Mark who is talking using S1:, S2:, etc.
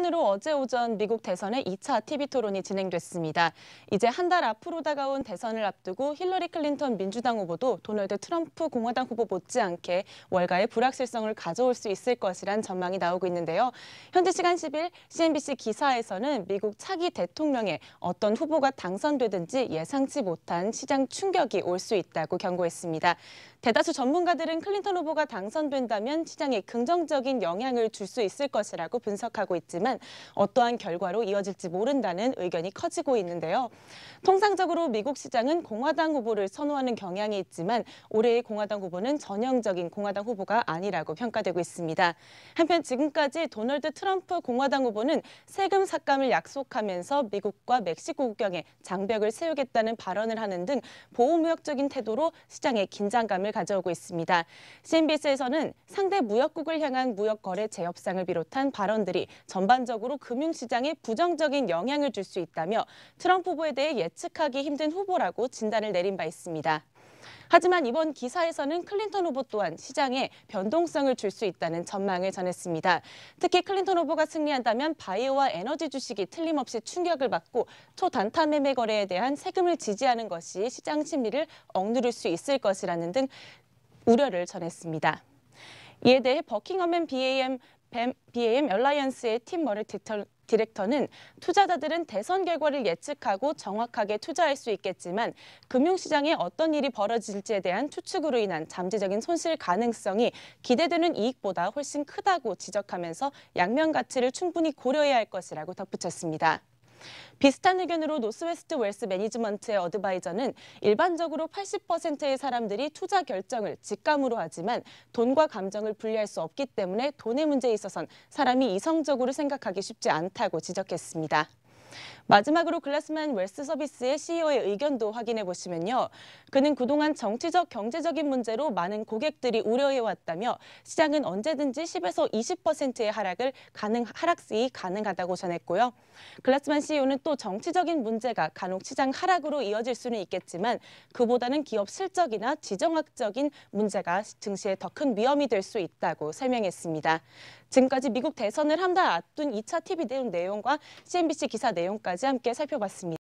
S1: 시간으로 어제 오전 미국 대선의 2차 TV 토론이 진행됐습니다. 이제 한 달 앞으로 다가온 대선을 앞두고 힐러리 클린턴 민주당 후보도 도널드 트럼프 공화당 후보 못지않게 월가의 불확실성을 가져올 수 있을 것이란 전망이 나오고 있는데요. 현재 시간 10일 CNBC 기사에서는 미국 차기 대통령에 어떤 후보가 당선되든지 예상치 못한 시장 충격이 올 수 있다고 경고했습니다. 대다수 전문가들은 클린턴 후보가 당선된다면 시장에 긍정적인 영향을 줄 수 있을 것이라고 분석하고 있지만 있지만 어떠한 결과로 이어질지 모른다는 의견이 커지고 있는데요. 통상적으로 미국 시장은 공화당 후보를 선호하는 경향이 있지만 올해의 공화당 후보는 전형적인 공화당 후보가 아니라고 평가되고 있습니다. 한편 지금까지 도널드 트럼프 공화당 후보는 세금 삭감을 약속하면서 미국과 멕시코 국경에 장벽을 세우겠다는 발언을 하는 등 보호무역적인 태도로 시장에 긴장감을 가져오고 있습니다. CNBC에서는 상대 무역국을 향한 무역 거래 재협상을 비롯한 발언들이 전반 전반적으로 금융시장에 부정적인 영향을 줄 수 있다며 트럼프 후보에 대해 예측하기 힘든 후보라고 진단을 내린 바 있습니다. 하지만 이번 기사에서는 클린턴 후보 또한 시장에 변동성을 줄 수 있다는 전망을 전했습니다. 특히 클린턴 후보가 승리한다면 바이오와 에너지 주식이 틀림없이 충격을 받고 초단타 매매 거래에 대한 세금을 지지하는 것이 시장 심리를 억누를 수 있을 것이라는 등 우려를 전했습니다. 이에 대해 버킹엄맨 BAM BAM 얼라이언스의 팀머리 디터, 디렉터는 투자자들은 대선 결과를 예측하고 정확하게 투자할 수 있겠지만 금융시장에 어떤 일이 벌어질지에 대한 추측으로 인한 잠재적인 손실 가능성이 기대되는 이익보다 훨씬 크다고 지적하면서 양면 가치를 충분히 고려해야 할 것이라고 덧붙였습니다. 비슷한 의견으로 노스웨스트 웰스 매니지먼트의 어드바이저는 일반적으로 80%의 사람들이 투자 결정을 직감으로 하지만 돈과 감정을 분리할 수 없기 때문에 돈의 문제에 있어선 사람이 이성적으로 생각하기 쉽지 않다고 지적했습니다. 마지막으로 글라스만 웰스 서비스의 CEO의 의견도 확인해 보시면요. 그는 그동안 정치적, 경제적인 문제로 많은 고객들이 우려해왔다며 시장은 언제든지 10에서 20%의 하락을 가능, 하락시 가능하다고 전했고요. 글라스만 CEO는 또 정치적인 문제가 간혹 시장 하락으로 이어질 수는 있겠지만 그보다는 기업 실적이나 지정학적인 문제가 증시에 더 큰 위험이 될 수 있다고 설명했습니다. 지금까지 미국 대선을 한 달 앞둔 2차 TV 내용 내용과 CNBC 기사 내용 내용까지 함께 살펴봤습니다.